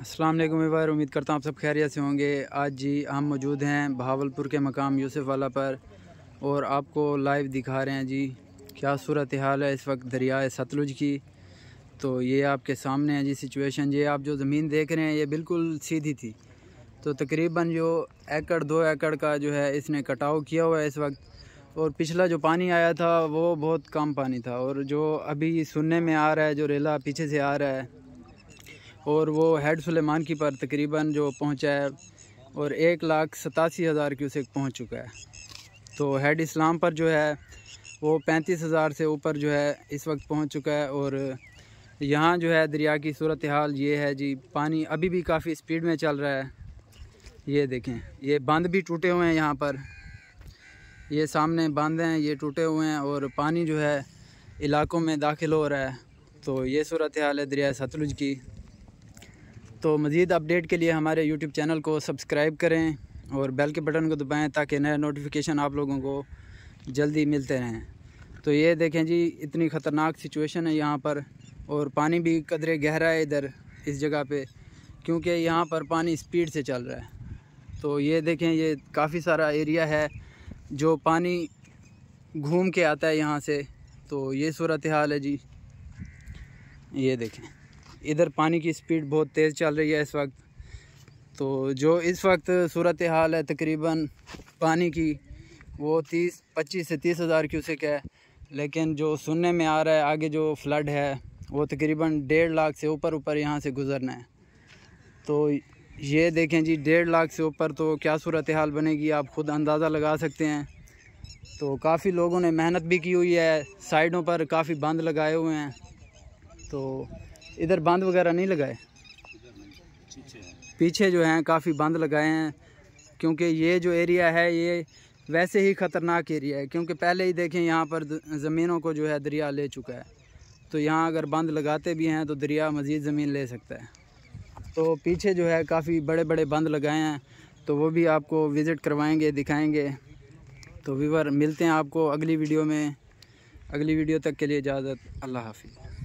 असलम एबार उम्मीद करता हूँ आप सब खैरियत से होंगे आज जी हम मौजूद हैं भावलपुर के मकाम यूसुफ वाला पर और आपको लाइव दिखा रहे हैं जी क्या सूरत हाल है इस वक्त दरियाए सतलुज की तो ये आपके सामने है जी सिचुएशन ये आप जो ज़मीन देख रहे हैं ये बिल्कुल सीधी थी तो तकरीबन जो एकड़ दो एकड़ का जो है इसने कटाव किया हुआ है इस वक्त और पिछला जो पानी आया था वो बहुत कम पानी था और जो अभी सुनने में आ रहा है जो रेला पीछे से आ रहा है और वो हेड सुलेमान की पर तकरीबन जो पहुंचा है और एक लाख सतासी हज़ार क्यूसेक पहुंच चुका है तो हेड इस्लाम पर जो है वो पैंतीस हज़ार से ऊपर जो है इस वक्त पहुंच चुका है और यहाँ जो है दरिया की सूरत हाल ये है जी पानी अभी भी काफ़ी स्पीड में चल रहा है ये देखें ये बंद भी टूटे हुए हैं यहाँ पर ये सामने बंद हैं ये टूटे हुए हैं और पानी जो है इलाकों में दाखिल हो रहा है तो ये सूरत हाल है दरिया सतलुज की तो मज़ीद अपडेट के लिए हमारे यूट्यूब चैनल को सब्सक्राइब करें और बेल के बटन को दबाएं ताकि नया नोटिफिकेशन आप लोगों को जल्दी मिलते रहें तो ये देखें जी इतनी ख़तरनाक सिचुएशन है यहाँ पर और पानी भी कदरे गहरा है इधर इस जगह पे क्योंकि यहाँ पर पानी स्पीड से चल रहा है तो ये देखें ये काफ़ी सारा एरिया है जो पानी घूम के आता है यहाँ से तो ये सूरत हाल है जी ये देखें इधर पानी की स्पीड बहुत तेज़ चल रही है इस वक्त तो जो इस वक्त सूरत हाल है तकरीबन पानी की वो तीस पच्चीस से तीस हज़ार क्यूसिक है लेकिन जो सुनने में आ रहा है आगे जो फ्लड है वो तकरीबन डेढ़ लाख से ऊपर ऊपर यहाँ से गुज़रना है तो ये देखें जी डेढ़ लाख से ऊपर तो क्या सूरत हाल बनेगी आप ख़ुद अंदाज़ा लगा सकते हैं तो काफ़ी लोगों ने मेहनत भी की हुई है साइडों पर काफ़ी बंद लगाए हुए हैं तो इधर बांध वगैरह नहीं लगाए पीछे जो हैं काफ़ी बांध लगाए हैं क्योंकि ये जो एरिया है ये वैसे ही ख़तरनाक एरिया है क्योंकि पहले ही देखें यहाँ पर ज़मीनों को जो है दरिया ले चुका है तो यहाँ अगर बांध लगाते भी हैं तो दरिया मज़ीद ज़मीन ले सकता है तो पीछे जो है काफ़ी बड़े बड़े बांध लगाए हैं तो वो भी आपको विज़िट करवाएँगे दिखाएँगे तो वीवर मिलते हैं आपको अगली वीडियो में अगली वीडियो तक के लिए इजाज़त अल्लाह हाफिज़